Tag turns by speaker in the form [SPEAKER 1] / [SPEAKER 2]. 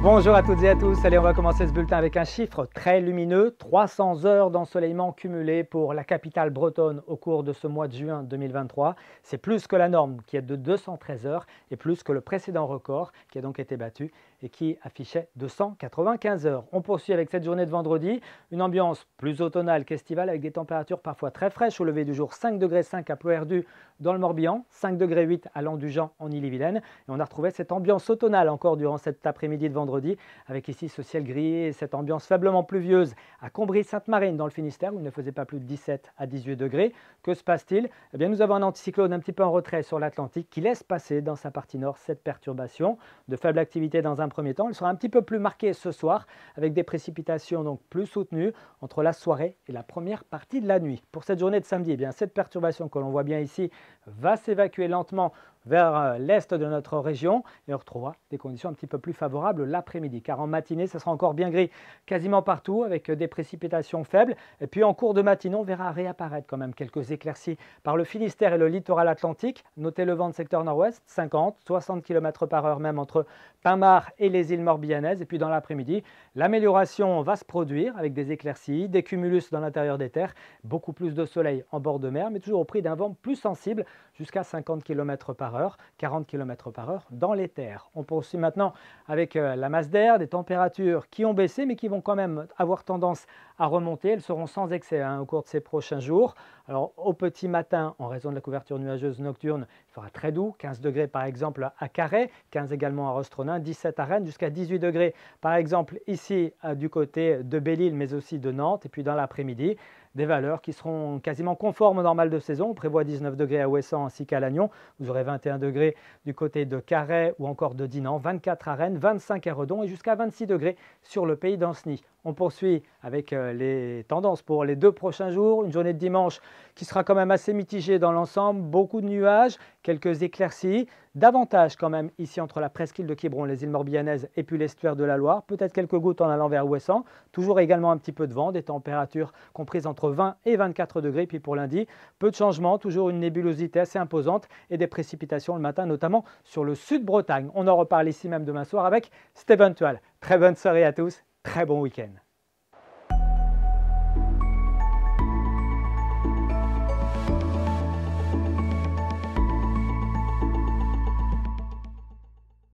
[SPEAKER 1] Bonjour à toutes et à tous. Allez, on va commencer ce bulletin avec un chiffre très lumineux. 300 heures d'ensoleillement cumulé pour la capitale bretonne au cours de ce mois de juin 2023. C'est plus que la norme qui est de 213 heures et plus que le précédent record qui a donc été battu et qui affichait 295 heures. On poursuit avec cette journée de vendredi, une ambiance plus automnale qu'estivale avec des températures parfois très fraîches au lever du jour 5 degrés à Ploerdu dans le Morbihan, 5 degrés 8 à Landujan en Ille-et-Vilaine et on a retrouvé cette ambiance automnale encore durant cet après-midi de vendredi vendredi, avec ici ce ciel gris et cette ambiance faiblement pluvieuse à combris sainte marine dans le Finistère, où il ne faisait pas plus de 17 à 18 degrés. Que se passe-t-il Eh bien, nous avons un anticyclone un petit peu en retrait sur l'Atlantique qui laisse passer dans sa partie nord cette perturbation de faible activité dans un premier temps. Elle sera un petit peu plus marquée ce soir, avec des précipitations donc plus soutenues entre la soirée et la première partie de la nuit. Pour cette journée de samedi, eh bien, cette perturbation que l'on voit bien ici va s'évacuer lentement vers euh, l'est de notre région et on retrouvera des conditions un petit peu plus favorables l'après-midi. Car en matinée, ça sera encore bien gris quasiment partout avec euh, des précipitations faibles. Et puis en cours de matinée, on verra réapparaître quand même quelques éclaircies par le Finistère et le littoral atlantique. Notez le vent de secteur nord-ouest, 50, 60 km par heure même entre Pinmar et les îles Morbihanaises. Et puis dans l'après-midi, l'amélioration va se produire avec des éclaircies, des cumulus dans l'intérieur des terres, beaucoup plus de soleil en bord de mer, mais toujours au prix d'un vent plus sensible jusqu'à 50 km par heure. 40 km par heure dans les terres. On poursuit maintenant avec euh, la masse d'air, des températures qui ont baissé mais qui vont quand même avoir tendance à remonter. Elles seront sans excès hein, au cours de ces prochains jours. Alors au petit matin, en raison de la couverture nuageuse nocturne, il fera très doux, 15 degrés par exemple à Carré, 15 également à Rostronin, 17 à Rennes, jusqu'à 18 degrés par exemple ici euh, du côté de belle mais aussi de Nantes et puis dans l'après-midi des valeurs qui seront quasiment conformes au normal de saison. On prévoit 19 degrés à Ouessant ainsi qu'à Lannion. Vous aurez 20 21 degrés du côté de Carhaix ou encore de Dinan, 24 à Rennes, 25 à Redon et jusqu'à 26 degrés sur le pays d'Anceny. On poursuit avec euh, les tendances pour les deux prochains jours. Une journée de dimanche qui sera quand même assez mitigée dans l'ensemble. Beaucoup de nuages, quelques éclaircies. Davantage quand même ici entre la presqu'île de Quiberon, les îles Morbihanaises et puis l'estuaire de la Loire. Peut-être quelques gouttes en allant vers Ouessant. Toujours également un petit peu de vent, des températures comprises entre 20 et 24 degrés. Puis pour lundi, peu de changements, toujours une nébulosité assez imposante et des précipitations le matin, notamment sur le sud-Bretagne. On en reparle ici même demain soir avec Stephen Tual. Très bonne soirée à tous très bon week-end.